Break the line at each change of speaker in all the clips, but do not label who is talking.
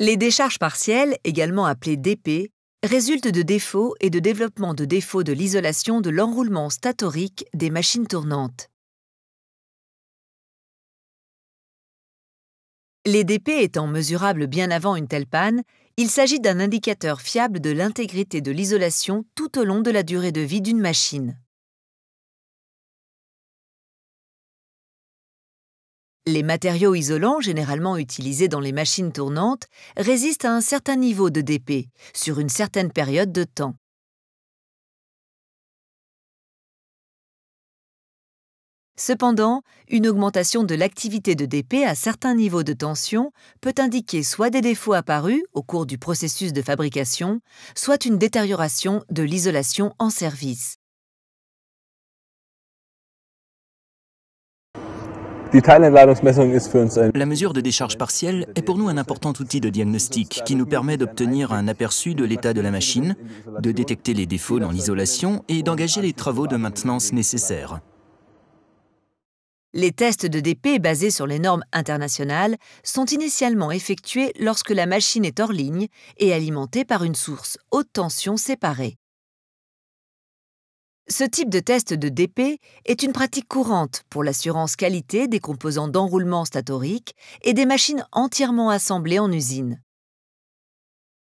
Les décharges partielles, également appelées DP, résultent de défauts et de développement de défauts de l'isolation de l'enroulement statorique des machines tournantes. Les DP étant mesurables bien avant une telle panne, il s'agit d'un indicateur fiable de l'intégrité de l'isolation tout au long de la durée de vie d'une machine. Les matériaux isolants généralement utilisés dans les machines tournantes résistent à un certain niveau de DP sur une certaine période de temps. Cependant, une augmentation de l'activité de DP à certains niveaux de tension peut indiquer soit des défauts apparus au cours du processus de fabrication, soit une détérioration de l'isolation en service. La mesure de décharge partielle est pour nous un important outil de diagnostic qui nous permet d'obtenir un aperçu de l'état de la machine, de détecter les défauts dans l'isolation et d'engager les travaux de maintenance nécessaires. Les tests de DP basés sur les normes internationales sont initialement effectués lorsque la machine est hors ligne et alimentée par une source haute tension séparée. Ce type de test de DP est une pratique courante pour l'assurance qualité des composants d'enroulement statorique et des machines entièrement assemblées en usine.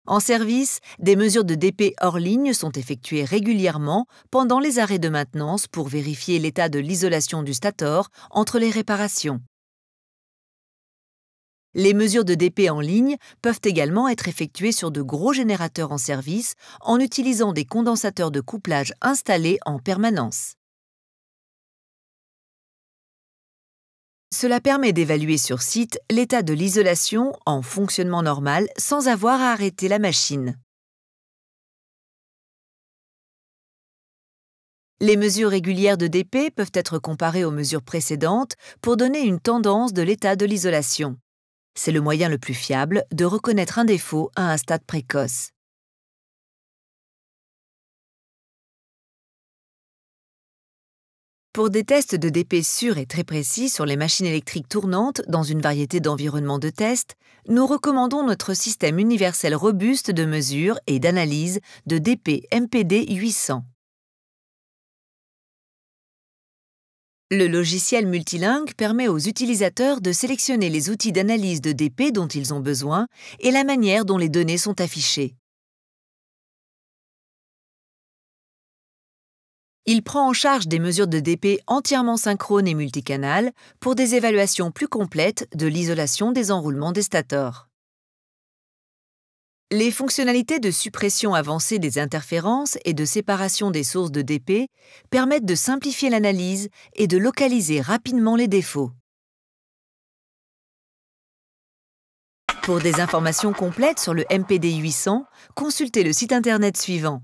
En service, des mesures de DP hors ligne sont effectuées régulièrement pendant les arrêts de maintenance pour vérifier l'état de l'isolation du stator entre les réparations. Les mesures de DP en ligne peuvent également être effectuées sur de gros générateurs en service en utilisant des condensateurs de couplage installés en permanence. Cela permet d'évaluer sur site l'état de l'isolation en fonctionnement normal sans avoir à arrêter la machine. Les mesures régulières de DP peuvent être comparées aux mesures précédentes pour donner une tendance de l'état de l'isolation. C'est le moyen le plus fiable de reconnaître un défaut à un stade précoce. Pour des tests de DP sûrs et très précis sur les machines électriques tournantes dans une variété d'environnements de test, nous recommandons notre système universel robuste de mesure et d'analyse de DP MPD 800. Le logiciel multilingue permet aux utilisateurs de sélectionner les outils d'analyse de DP dont ils ont besoin et la manière dont les données sont affichées. Il prend en charge des mesures de DP entièrement synchrones et multicanales pour des évaluations plus complètes de l'isolation des enroulements des stators. Les fonctionnalités de suppression avancée des interférences et de séparation des sources de DP permettent de simplifier l'analyse et de localiser rapidement les défauts. Pour des informations complètes sur le MPD 800, consultez le site internet suivant